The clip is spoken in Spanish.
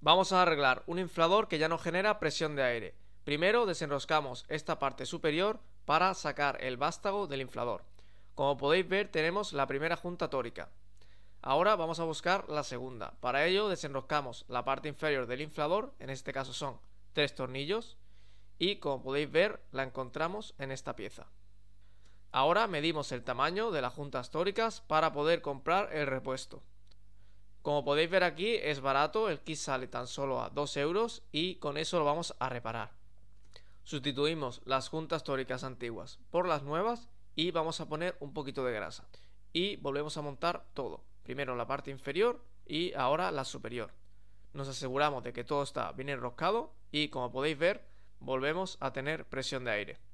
Vamos a arreglar un inflador que ya no genera presión de aire. Primero desenroscamos esta parte superior para sacar el vástago del inflador. Como podéis ver tenemos la primera junta tórica. Ahora vamos a buscar la segunda. Para ello desenroscamos la parte inferior del inflador, en este caso son tres tornillos, y como podéis ver la encontramos en esta pieza. Ahora medimos el tamaño de las juntas tóricas para poder comprar el repuesto. Como podéis ver aquí es barato, el kit sale tan solo a 2 euros y con eso lo vamos a reparar. Sustituimos las juntas tóricas antiguas por las nuevas y vamos a poner un poquito de grasa. Y volvemos a montar todo, primero la parte inferior y ahora la superior. Nos aseguramos de que todo está bien enroscado y como podéis ver volvemos a tener presión de aire.